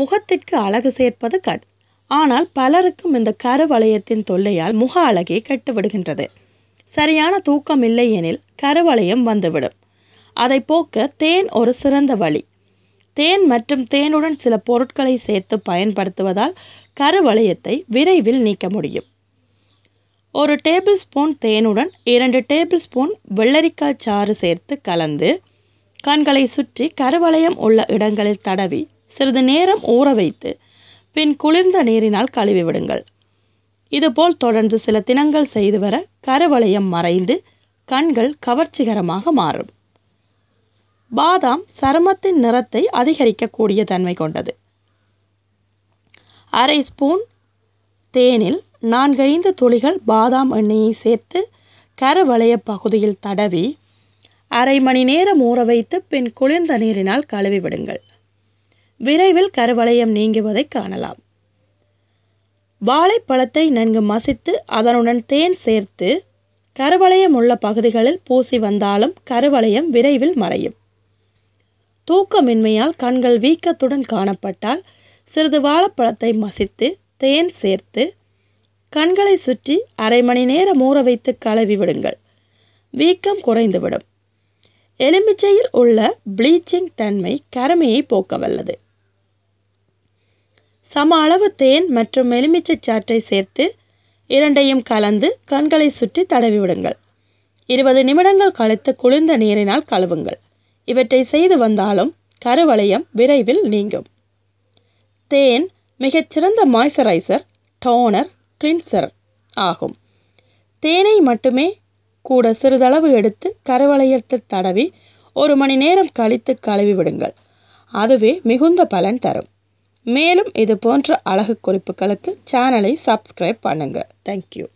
முகத்திற்கு அழகு சேர்ப்பது கண் ஆனால் பலருக்கும் இந்த கருவளையத்தின் தொல்லையால் முக அழகே கெட்டுவிடுகின்றது சரியான தூக்கம் இல்லை எனில் கருவளையம் வந்துவிடும் அதை போக்க தேன் ஒரு சிறந்த வழி தேன் மற்றும் தேனுடன் சில பொருட்களை சேர்த்து பயன்படுத்துவதால் கருவளையத்தை விரைவில் நீக்க முடியும் ஒரு டேபிள் ஸ்பூன் தேனுடன் இரண்டு டேபிள் ஸ்பூன் வெள்ளரிக்காய் சாறு சேர்த்து கலந்து கண்களை சுற்றி கருவளையம் உள்ள இடங்களில் தடவி சிறிது நேரம் ஊற வைத்து பின் குளிர்ந்த நீரினால் கழுவி விடுங்கள் இதுபோல் தொடர்ந்து சில தினங்கள் செய்து வர கருவளையம் மறைந்து கண்கள் கவர்ச்சிகரமாக மாறும் பாதாம் சருமத்தின் நிறத்தை அதிகரிக்கக்கூடிய தன்மை கொண்டது அரை ஸ்பூன் தேனில் நான்கைந்து துளிகள் பாதாம் எண்ணெயை சேர்த்து கருவளைய பகுதியில் தடவி அரை மணி நேரம் ஊற வைத்து பின் குளிர்ந்த நீரினால் கழுவி விடுங்கள் விரைவில் கருவளையம் நீங்குவதை காணலாம் வாழைப்பழத்தை நன்கு மசித்து அதனுடன் தேன் சேர்த்து கருவளையம் உள்ள பகுதிகளில் பூசி வந்தாலும் கருவளையம் விரைவில் மறையும் தூக்கமின்மையால் கண்கள் வீக்கத்துடன் காணப்பட்டால் சிறிது வாழைப்பழத்தை மசித்து தேன் சேர்த்து கண்களை சுற்றி அரை மணி நேரம் ஊற வைத்து கழுவி விடுங்கள் வீக்கம் குறைந்துவிடும் எலுமிச்சையில் உள்ள ப்ளீச்சிங் தன்மை கருமையை போக்கவல்லது சம அளவு தேன் மற்றும் எலுமிச்சை சாற்றை சேர்த்து இரண்டையும் கலந்து கண்களை சுற்றி தடவி விடுங்கள் இருபது நிமிடங்கள் கழித்து குளிர்ந்த நீரினால் கழுவுங்கள் இவற்றை செய்து வந்தாலும் கருவளையம் விரைவில் நீங்கும் தேன் மிகச்சிறந்த மாய்ஸ்சரைசர் டோனர் கிளின்சர் ஆகும் தேனை மட்டுமே கூட சிறிதளவு எடுத்து கருவளையத்தில் தடவி ஒரு மணி நேரம் கழித்து கழுவி விடுங்கள் அதுவே மிகுந்த பலன் தரும் மேலும் இது போன்ற அழகு குறிப்புகளுக்கு சேனலை சப்ஸ்கிரைப் பண்ணுங்கள் தேங்க்யூ